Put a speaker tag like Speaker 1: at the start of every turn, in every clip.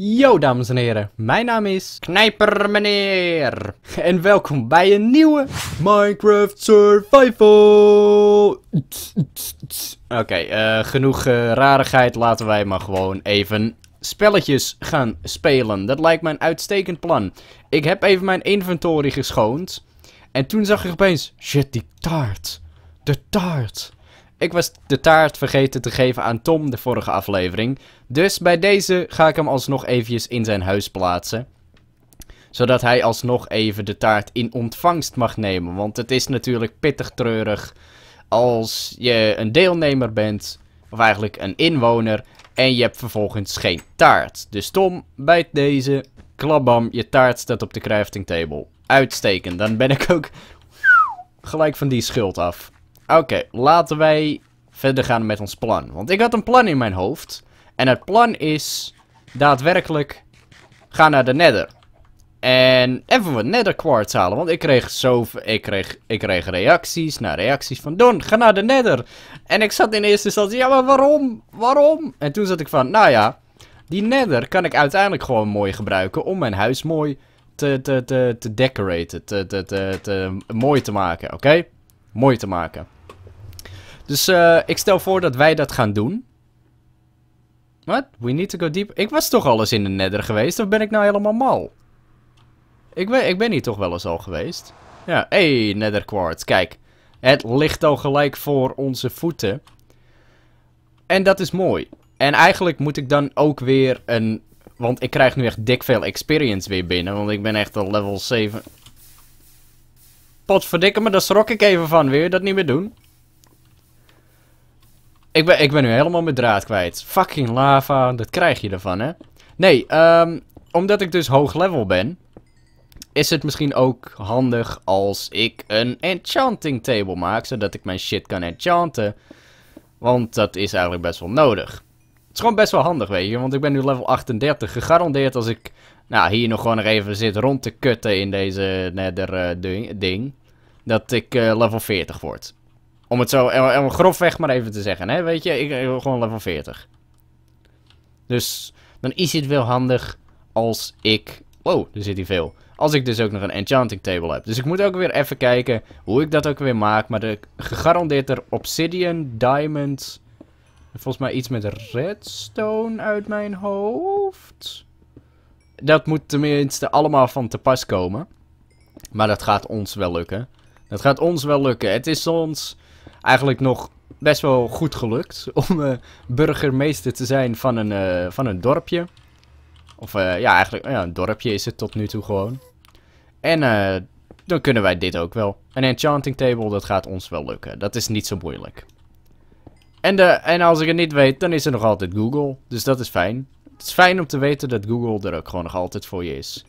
Speaker 1: Yo dames en heren, mijn naam is Knijper meneer en welkom bij een nieuwe Minecraft Survival. Oké, eh, genoeg eh, rarigheid, laten wij maar gewoon even spelletjes gaan spelen. Dat lijkt me een uitstekend plan. Ik heb even mijn inventory geschoond en toen zag ik opeens, shit die taart, de taart. Ik was de taart vergeten te geven aan Tom de vorige aflevering. Dus bij deze ga ik hem alsnog eventjes in zijn huis plaatsen. Zodat hij alsnog even de taart in ontvangst mag nemen. Want het is natuurlijk pittig treurig als je een deelnemer bent. Of eigenlijk een inwoner. En je hebt vervolgens geen taart. Dus Tom, bij deze, klabam, je taart staat op de crafting table. Uitstekend, dan ben ik ook gelijk van die schuld af. Oké, laten wij verder gaan met ons plan. Want ik had een plan in mijn hoofd. En het plan is daadwerkelijk gaan naar de nether. En even wat nether quartz halen. Want ik kreeg zo... Ik kreeg, ik kreeg reacties naar nou, reacties van... Don, ga naar de nether. En ik zat in eerste instantie... Ja, maar waarom? Waarom? En toen zat ik van... Nou ja, die nether kan ik uiteindelijk gewoon mooi gebruiken... om mijn huis mooi te, te, te, te decoraten. Te, te, te, mooi te maken, oké? Mooi te maken. Dus eh, ik stel voor dat wij dat gaan doen. What? We need to go deep. Ik was toch al eens in de nether geweest? Of ben ik nou helemaal mal? Ik ben, ik ben hier toch wel eens al geweest. Ja, hey, nether quartz. Kijk, het ligt al gelijk voor onze voeten. En dat is mooi. En eigenlijk moet ik dan ook weer een... Want ik krijg nu echt dik veel experience weer binnen. Want ik ben echt al level 7. Potverdikke me, daar schrok ik even van weer. Dat niet meer doen. Ik ben, ik ben nu helemaal mijn draad kwijt. Fucking lava, dat krijg je ervan, hè? Nee, ehm, omdat ik dus hoog level ben... is het misschien ook handig als ik een enchanting table maak... zodat ik mijn shit kan enchanten. Want dat is eigenlijk best wel nodig. Het is gewoon best wel handig, weet je. Want ik ben nu level 38. Gegarandeerd als ik nou, hier nog gewoon nog even zit rond te kutten in deze nether eh, ding... dat ik eh, level 40 word. Om het zo grof grofweg maar even te zeggen. Hè? Weet je, ik, ik gewoon level 40. Dus dan is het wel handig als ik... Wow, oh, er zit hier veel. Als ik dus ook nog een enchanting table heb. Dus ik moet ook weer even kijken hoe ik dat ook weer maak. Maar de, gegarandeerd er obsidian, diamond... Volgens mij iets met redstone uit mijn hoofd. Dat moet tenminste allemaal van te pas komen. Maar dat gaat ons wel lukken. Dat gaat ons wel lukken. Het is ons eigenlijk nog best wel goed gelukt om uh, burgemeester te zijn van een, eh, van een dorpje. Of eh, ja, eigenlijk ja, een dorpje is het tot nu toe gewoon. En dan kunnen wij dit ook wel. Een enchanting table, dat gaat ons wel lukken. Dat is niet zo moeilijk. En, de, en als ik het niet weet, dan is er nog altijd Google. Dus dat is fijn. Het is fijn om te weten dat Google er ook gewoon nog altijd voor je is.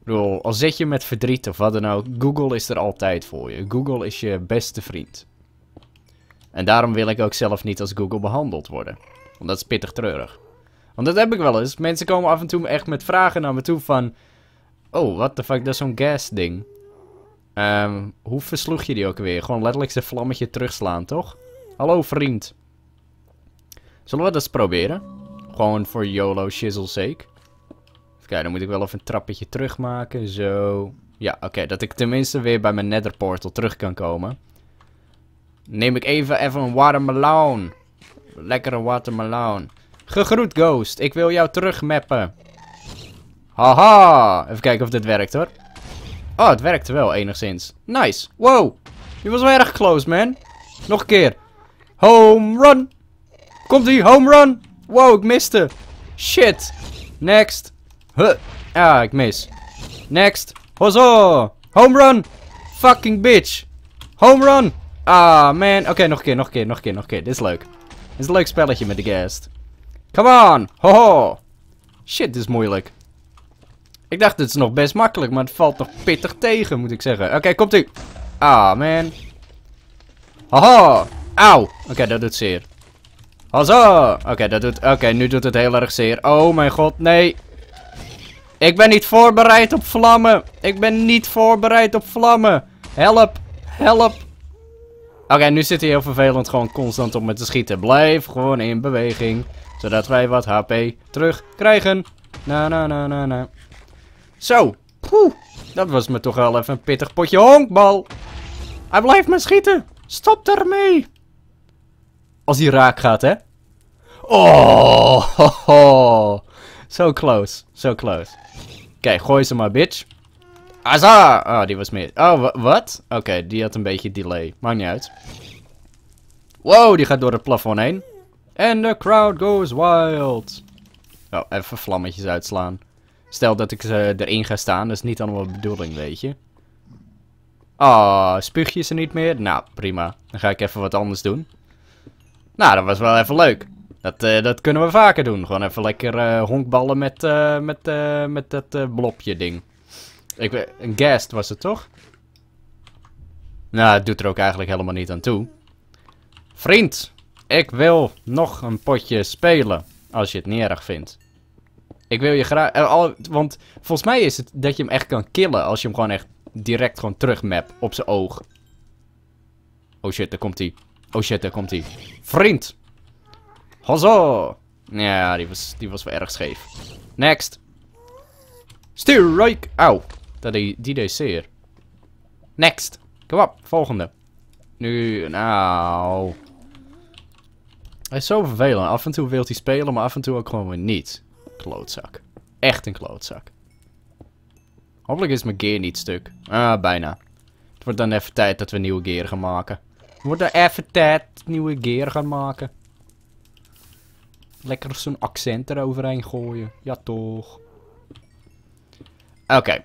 Speaker 1: Ik bedoel, al zit je met verdriet of wat dan ook, Google is er altijd voor je. Google is je beste vriend. En daarom wil ik ook zelf niet als Google behandeld worden. Want dat is pittig treurig. Want dat heb ik wel eens. Mensen komen af en toe echt met vragen naar me toe van... Oh, what the fuck, dat is zo'n gas ding. Ehm, hoe versloeg je die ook weer? Gewoon letterlijk zijn vlammetje terugslaan, toch? Hallo, vriend. Zullen we dat eens proberen? Gewoon voor YOLO shizzle sake. Even kijken, dan moet ik wel even een trappetje terugmaken. Zo. Ja, oké. dat ik tenminste weer bij mijn nether portal terug kan komen. Neem ik even, even een watermeloen. Lekkere watermeloen. Gegroet, Ghost. Ik wil jou terugmappen. Haha. Even kijken of dit werkt, hoor. Oh, het werkte wel, enigszins. Nice. Wow. Je was wel erg close, man. Nog een keer. Home run. Komt-ie, home run. Wow, ik miste. Shit. Next. Huh. Ah, ik mis. Next. Hozo. Home run. Fucking bitch. Home run. Ah, man. Oké, nog een keer, nog een keer, nog een keer, nog keer. Dit is leuk. Dit is een leuk spelletje met de guest. Come on! Hoho! Shit, dit is moeilijk. Ik dacht, dit is nog best makkelijk, maar het valt nog pittig tegen, moet ik zeggen. Oké, komt u. Ah, man. ho. Auw. Oké, dat doet zeer. Hazo. Oké, dat doet... Oké, nu doet het heel erg zeer. Oh mijn god, nee. Ik ben niet voorbereid op vlammen. Ik ben niet voorbereid op vlammen. Help. Help. Oké, nu zit hij heel vervelend gewoon constant op me te schieten. Blijf gewoon in beweging. Zodat wij wat HP terugkrijgen. Na na na na na. Zo. Dat was me toch wel even een pittig potje honkbal. Hij blijft me schieten. Stop ermee. Als hij raak gaat, hè. Oh. So close. So close. Oké, gooi ze maar, bitch. Aza! Oh, die was meer. Oh, wat? Oké, die had een beetje delay. Maakt niet uit. Wow, die gaat door het plafond heen. And the crowd goes wild. Oh, even vlammetjes uitslaan. Stel dat ik ze erin ga staan, dat is niet allemaal bedoeling, weet je. Oh, ah, spuugjes er niet meer. Nou, prima. Dan ga ik even wat anders doen. Nou, dat was wel even leuk. Dat, eh, dat kunnen we vaker doen. Gewoon even lekker eh, honkballen met, eh, met, met dat blopje ding. Ik een guest was het toch? Nou, het doet er ook eigenlijk helemaal niet aan toe. Vriend, ik wil nog een potje spelen. Als je het erg vindt. Ik wil je graag... want volgens mij is het dat je hem echt kan killen. Als je hem gewoon echt direct gewoon terugmap op zijn oog. Oh shit, daar komt hij. Oh shit, daar komt hij. Vriend. Hozo. Ja, die was, die was wel erg scheef. Next. Strike. Auw. Dat die, die deed Next. Kom op, volgende. Nu, nou... Hij is zo vervelend. Af en toe wil hij spelen, maar af en toe ook gewoon weer niet. Klootzak. Echt een klootzak. Hopelijk is mijn gear niet stuk. Ah, bijna. Het wordt dan even tijd dat we nieuwe gear gaan maken. Het wordt dan even tijd nieuwe gear gaan maken. Lekker zo'n accent eroverheen gooien. Ja, toch. Oké.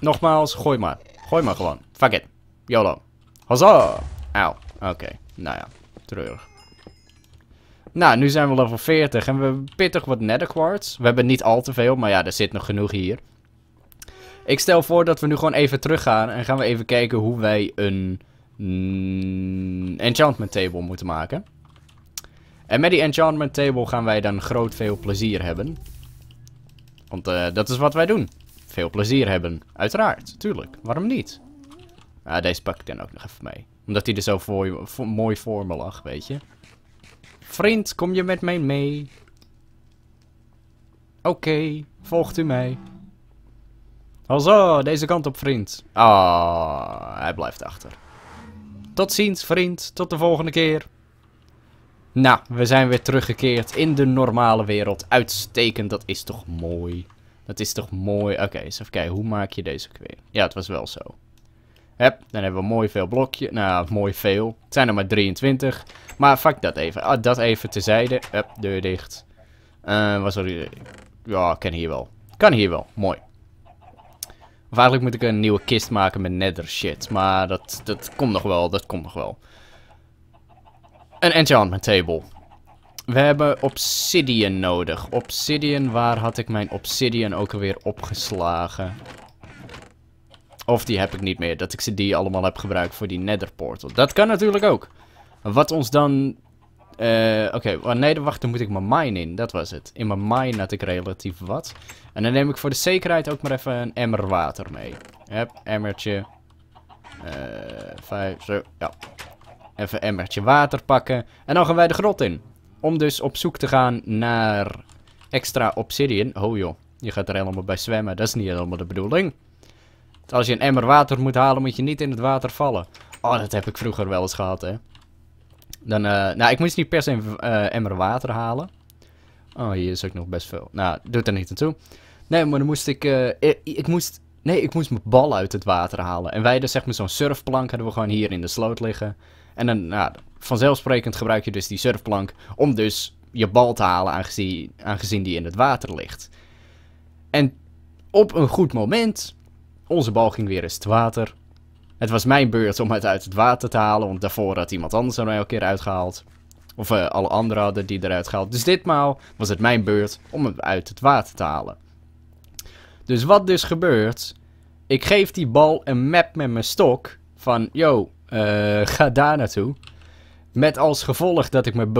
Speaker 1: Nogmaals, gooi maar. Gooi maar gewoon. Fuck it. YOLO. Huzzah! Auw. Oké. Nou ja. terug. Nou, nu zijn we level 40 en we hebben pittig wat nether quartz. We hebben niet al te veel, maar ja, er zit nog genoeg hier. Ik stel voor dat we nu gewoon even teruggaan en gaan we even kijken hoe wij een mm, enchantment table moeten maken. En met die enchantment table gaan wij dan groot veel plezier hebben. Want eh, dat is wat wij doen veel plezier hebben. Uiteraard, tuurlijk. Waarom niet? Ah, deze pak ik dan ook nog even mee. Omdat hij er zo voor, mooi voor me lag, weet je. Vriend, kom je met mij mee? Oké, volgt u mij. Alzo, deze kant op, vriend. Ah, hij blijft achter. Tot ziens, vriend. Tot de volgende keer. Nou, we zijn weer teruggekeerd in de normale wereld. Uitstekend, dat is toch mooi. Dat is toch mooi. Oké, okay, eens even kijken. Hoe maak je deze ook weer? Ja, het was wel zo. Hep, dan hebben we mooi veel blokjes. Nou, mooi veel. Het zijn er maar 23. Maar fuck dat even. Ah, dat even tezijde. Hup, deur dicht. Uh, was er... Ja, kan hier wel. Kan hier wel. Mooi. Of eigenlijk moet ik een nieuwe kist maken met nether shit. Maar dat, dat komt nog wel. Dat komt nog wel. Een enchantment table. We hebben obsidian nodig. Obsidian, waar had ik mijn obsidian ook alweer opgeslagen? Of die heb ik niet meer, dat ik ze die allemaal heb gebruikt voor die nether portal. Dat kan natuurlijk ook. Wat ons dan... Eh, oké, nee, wacht, dan moet ik mijn mine in. Dat was het. In mijn mine had ik relatief wat. En dan neem ik voor de zekerheid ook maar even een emmer water mee. Heb, emmertje. Eh, vijf, zo, ja. Even emmertje water pakken. En dan gaan wij de grot in om dus op zoek te gaan naar extra obsidian. Oh joh, je gaat er helemaal bij zwemmen. Dat is niet helemaal de bedoeling. Als je een emmer water moet halen, moet je niet in het water vallen. Oh, dat heb ik vroeger wel eens gehad, hè. Dan, uh, nou, ik moest niet per se een eh, emmer water halen. Oh, hier is ook nog best veel. Nou, doet er niet toe. Nee, maar dan moest ik... Uh, ik, moest... Nee, ik moest mijn bal uit het water halen. En wij hadden dus, zeg maar zo'n surfplank hadden we gewoon hier in de sloot liggen. En dan, nou, vanzelfsprekend gebruik je dus die surfplank om dus je bal te halen aangezien, aangezien die in het water ligt. En op een goed moment, onze bal ging weer eens het water. Het was mijn beurt om het uit het water te halen, want daarvoor had iemand anders er een keer uitgehaald. Of eh, alle anderen hadden die eruit gehaald. Dus ditmaal was het mijn beurt om het uit het water te halen. Dus wat dus gebeurt, ik geef die bal een map met mijn stok van, yo, eh, ga daar naartoe. Met als gevolg dat ik mijn,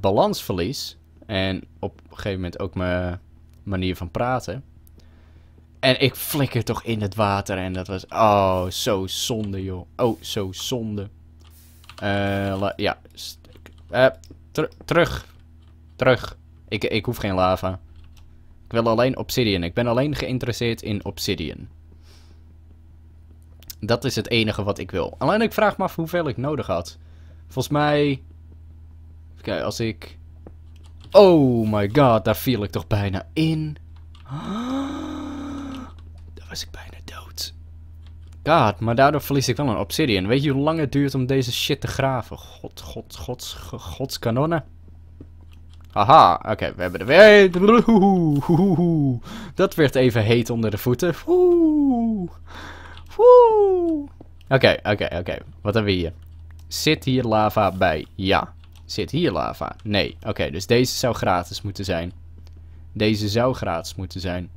Speaker 1: balans verlies. En op een gegeven moment ook mijn manier van praten. En ik flikker toch in het water. En dat was... Oh, zo zonde, joh. Oh, zo zonde. Eh, ja. Eh, terug. Terug. Ik, ik hoef geen lava. Ik wil alleen obsidian. Ik ben alleen geïnteresseerd in obsidian. Dat is het enige wat ik wil. Alleen ik vraag me af hoeveel ik nodig had. Volgens mij... Kijk, als ik... Oh my god, daar viel ik toch bijna in. Daar was ik bijna dood. God, maar daardoor verlies ik wel een obsidian. Weet je hoe lang het duurt om deze shit te graven? God, god, gods, gods kanonnen. Haha, oké, we hebben de weer... Dat werd even heet onder de voeten. Oké, oké, oké. Wat hebben we hier? Zit hier lava bij? Ja. Zit hier lava? Nee. Oké, dus deze zou gratis moeten zijn. Deze zou gratis moeten zijn.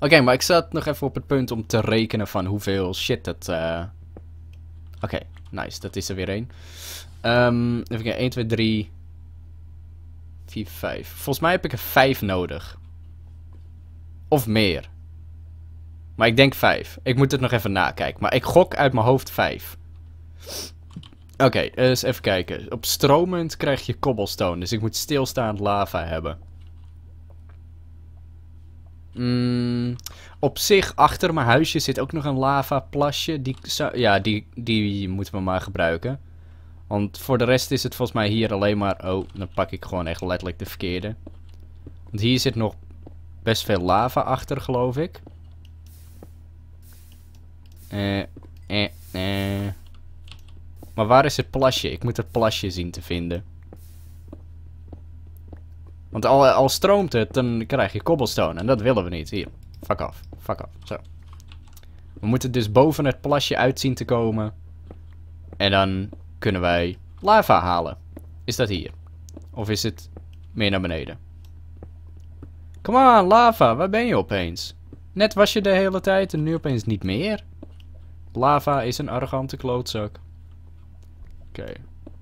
Speaker 1: Oké, maar ik zat nog even op het punt om te rekenen van hoeveel shit dat... Uh... Eh, Oké, nice. Dat is er weer één. Um, even kijken. 1, 2, 3, 4, 5. Volgens mij heb ik er 5 nodig. Of meer. Maar ik denk 5. Ik moet het nog even nakijken. Maar ik gok uit mijn hoofd 5. Oké, eens even kijken. Op stromend krijg je cobblestone, dus ik moet stilstaand lava hebben. Mm, op zich, achter mijn huisje zit ook nog een lava plasje. Die, ja, die, die moeten we maar gebruiken. Want voor de rest is het volgens mij hier alleen maar... Oh, dan pak ik gewoon echt letterlijk de verkeerde. Want hier zit nog best veel lava achter, geloof ik. Eh, eh, eh. Maar waar is het plasje? Ik moet het plasje zien te vinden. Want al, al stroomt het, dan krijg je cobblestone. En dat willen we niet. Hier, fuck af, fuck af, Zo. We moeten dus boven het plasje uitzien te komen. En dan kunnen wij lava halen. Is dat hier? Of is het meer naar beneden? Come on, lava, waar ben je opeens? Net was je de hele tijd en nu opeens niet meer. Lava is een arrogante klootzak. Oké.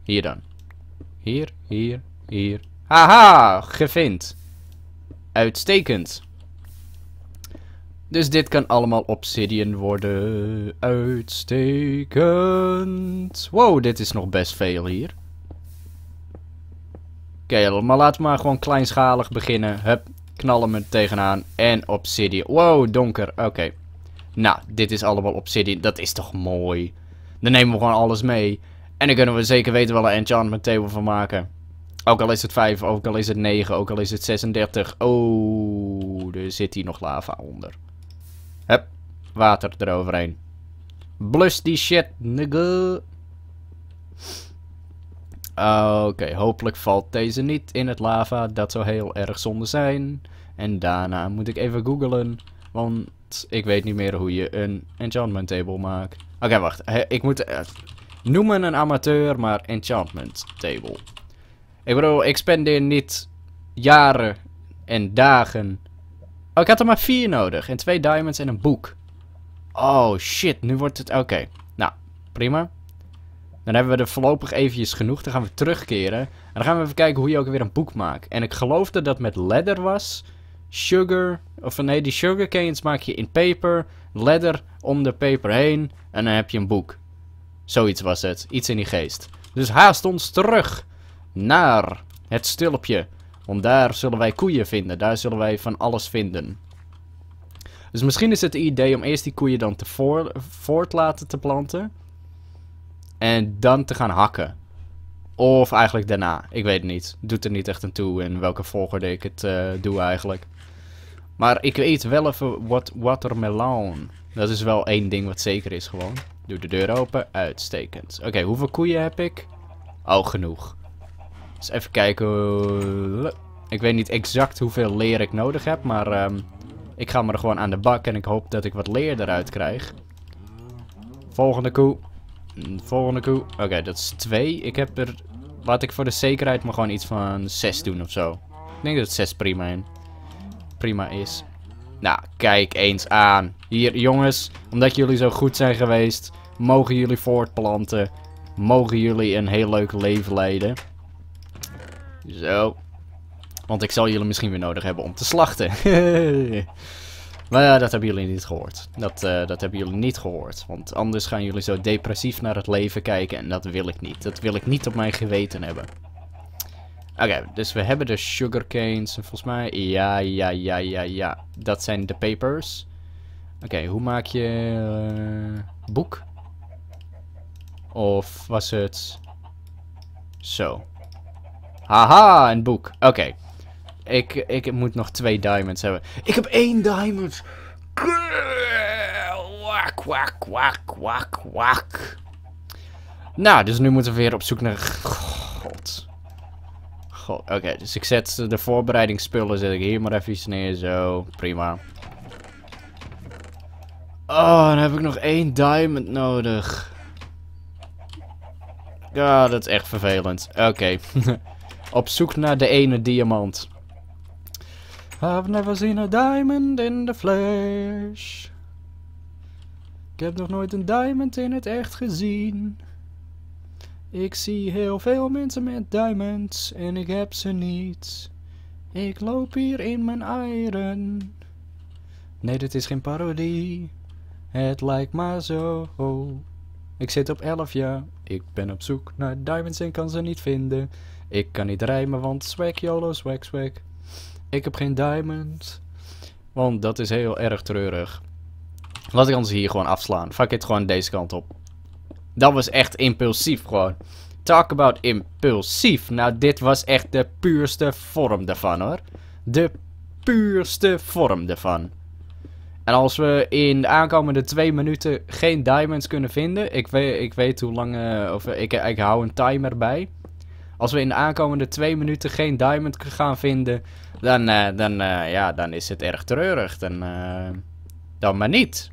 Speaker 1: Hier dan. Hier, hier, hier. Haha, gevind. Uitstekend. Dus dit kan allemaal obsidian worden. Uitstekend. Wow, dit is nog best veel hier. Oké, maar laten we maar gewoon kleinschalig beginnen. Hup, knallen we tegenaan. En obsidian. Wow, donker. Oké. Nou, dit is allemaal obsidian. Dat is toch mooi. Dan nemen we gewoon alles mee. En daar kunnen we zeker weten wel een enchantment table van maken. Ook al is het 5, ook al is het 9, ook al is het 36. Oh, er zit hier nog lava onder. Hup, water eroverheen. Blus die shit, nigga. Oké, hopelijk valt deze niet in het lava. Dat zou heel erg zonde zijn. En daarna moet ik even googlen. Want ik weet niet meer hoe je een enchantment table maakt. Oké, wacht. Ik moet... Eh, Noem me een amateur, maar enchantment table. Ik bedoel, ik spendeer niet jaren en dagen. Oh, ik had er maar vier nodig. En twee diamonds en een boek. Oh, shit. Nu wordt het... Oké. Nou, prima. Dan hebben we er voorlopig eventjes genoeg. Dan gaan we terugkeren. En dan gaan we even kijken hoe je ook weer een boek maakt. En ik geloofde dat met leather was. Sugar. Of nee, die sugar canes maak je in paper. Leather om de paper heen. En dan heb je een boek. Zoiets was het. Iets in die geest. Dus haast ons terug naar het stilpje. Want daar zullen wij koeien vinden. Daar zullen wij van alles vinden. Dus misschien is het idee om eerst die koeien dan te voort laten te planten. En dan te gaan hakken. Of eigenlijk daarna. Ik weet het niet. Doet er niet echt aan toe in welke volgorde ik het eh, doe eigenlijk. Maar ik eet wel even wat watermelon. Dat is wel één ding wat zeker is gewoon. Doe de deur open. Uitstekend. Oké, hoeveel koeien heb ik? Al oh, genoeg. Dus even kijken. Eh, ik weet niet exact hoeveel leer ik nodig heb, maar ehm, ik ga maar gewoon aan de bak en ik hoop dat ik wat leer eruit krijg. Volgende koe. Mm, volgende koe. Oké, dat is twee. Ik heb er, wat ik voor de zekerheid maar gewoon iets van zes doen of zo. Ik denk dat zes prima, is. prima is. Nou, kijk eens aan. Hier, jongens, omdat jullie zo goed zijn geweest, mogen jullie voortplanten. Mogen jullie een heel leuk leven leiden. Zo. Want ik zal jullie misschien weer nodig hebben om te slachten. maar ja, dat hebben jullie niet gehoord. Dat, eh, dat hebben jullie niet gehoord. Want anders gaan jullie zo depressief naar het leven kijken. En dat wil ik niet. Dat wil ik niet op mijn geweten hebben. Oké, dus we hebben de dus sugarcanes en volgens mij... Ja, ja, ja, ja, ja. Dat zijn de papers. Oké, hoe maak je... Eh, boek? Of was het... Zo. Haha, een boek. Oké. Ik, ik moet nog twee diamonds hebben. Ik heb één diamond! Kwak, kwak, kwak, kwak, kwak. Nou, dus nu moeten we weer op zoek naar... God. Oké, dus ik zet de voorbereidingsspullen zet ik hier maar even neer. Zo, prima. Oh, dan heb ik nog één diamond nodig. Ja, dat is echt vervelend. Oké. Op zoek naar de ene diamant. I've never seen a diamond in the flesh. Ik heb nog nooit een diamond in het echt gezien. Ik zie heel veel mensen met diamonds en ik heb ze niet. Ik loop hier in mijn eieren. Nee, dit is geen parodie. Het lijkt maar zo. Ik zit op 11 jaar. Ik ben op zoek naar diamonds en kan ze niet vinden. Ik kan niet rijmen, want swag, YOLO, swag, swag. Ik heb geen diamond. Want dat is heel erg treurig. Laat ik ons hier gewoon afslaan. Fuck it, gewoon deze kant op. Dat was echt impulsief gewoon. Talk about impulsief. Nou, dit was echt de puurste vorm ervan hoor. De puurste vorm ervan. En als we in de aankomende twee minuten geen diamonds kunnen vinden. Ik weet, ik weet hoe lang. Eh, of eh, ik, ik hou een timer bij. Als we in de aankomende twee minuten geen diamond gaan vinden. Dan, eh, dan, ja, dan is het erg treurig. Dan, dan maar niet.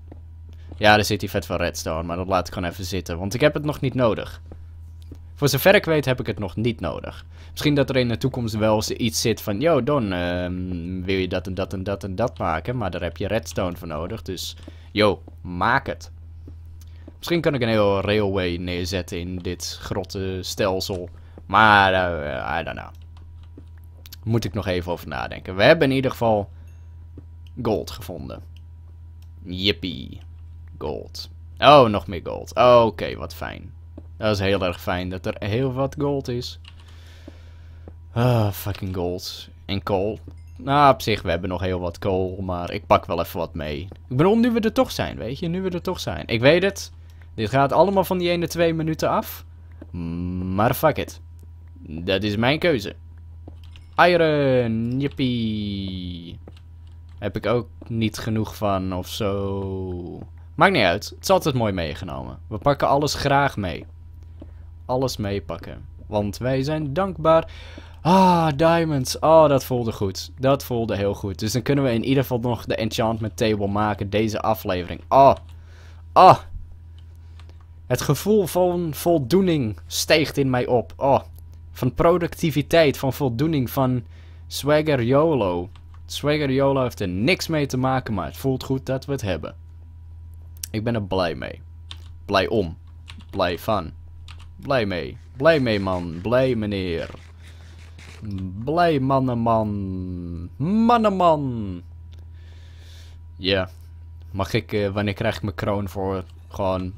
Speaker 1: Ja, er zit hier vet van redstone, maar dat laat ik gewoon even zitten. Want ik heb het nog niet nodig. Voor zover ik weet heb ik het nog niet nodig. Misschien dat er in de toekomst wel iets zit van... Yo Don, ehm, wil je dat en dat en dat en dat maken? Maar daar heb je redstone voor nodig. Dus yo, maak het. Misschien kan ik een hele railway neerzetten in dit grotte stelsel. Maar eh, I don't know. Moet ik nog even over nadenken. We hebben in ieder geval gold gevonden. Yippie. Gold. Oh, nog meer gold. Oh, oké, wat fijn. Dat is heel erg fijn dat er heel wat gold is. Ah, fucking gold. En kool. Nou, op zich, we hebben nog heel wat kool, maar ik pak wel even wat mee. Ik bedoel, nu we er toch zijn, weet je? Nu we er toch zijn. Ik weet het. Dit gaat allemaal van die ene twee minuten af. Maar fuck it. Dat is mijn keuze. Iron, yippie. Heb ik ook niet genoeg van of zo. Maakt niet uit. Het is altijd mooi meegenomen. We pakken alles graag mee. Alles meepakken. Want wij zijn dankbaar. Ah, diamonds. Oh, dat voelde goed. Dat voelde heel goed. Dus dan kunnen we in ieder geval nog de enchantment table maken. Deze aflevering. Oh. Oh. Het gevoel van voldoening steegt in mij op. Oh. Van productiviteit, van voldoening, van swagger YOLO. Swagger YOLO heeft er niks mee te maken, maar het voelt goed dat we het hebben. Ik ben er blij mee. Blij om. Blij van. Blij mee. Blij mee, man. Blij, meneer. Blij, mannenman. Mannenman. Ja. Mag ik, eh, wanneer krijg ik mijn kroon voor gewoon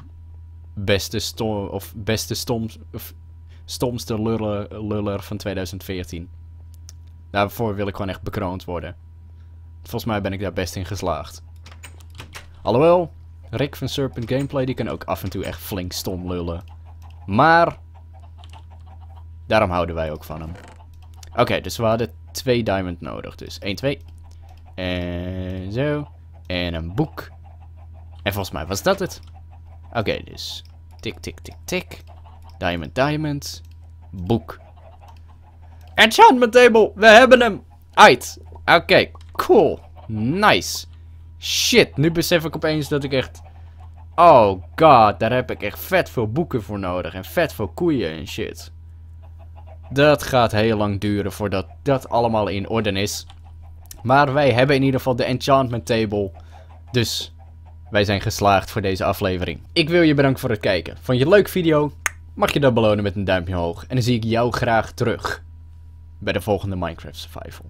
Speaker 1: beste stom, of beste stoms, of stomste luller, luller van 2014? Daarvoor wil ik gewoon echt bekroond worden. Volgens mij ben ik daar best in geslaagd. Alhoewel, Rick van Serpent Gameplay, die kan ook af en toe echt flink stom lullen. Maar, daarom houden wij ook van hem. Oké, dus we hadden twee diamond nodig. Dus 1, 2. En zo. En een boek. En volgens mij was dat het. Oké, dus tik, tik, tik, tik. Diamond, diamond. Boek. Enchantment table! We hebben hem! Uit! Oké, cool. Nice. Shit, nu besef ik opeens dat ik echt... Oh god, daar heb ik echt vet veel boeken voor nodig. En vet veel koeien en shit. Dat gaat heel lang duren voordat dat allemaal in orde is. Maar wij hebben in ieder geval de enchantment table. Dus wij zijn geslaagd voor deze aflevering. Ik wil je bedanken voor het kijken. Vond je een leuke video? Mag je dat belonen met een duimpje omhoog. En dan zie ik jou graag terug bij de volgende Minecraft Survival.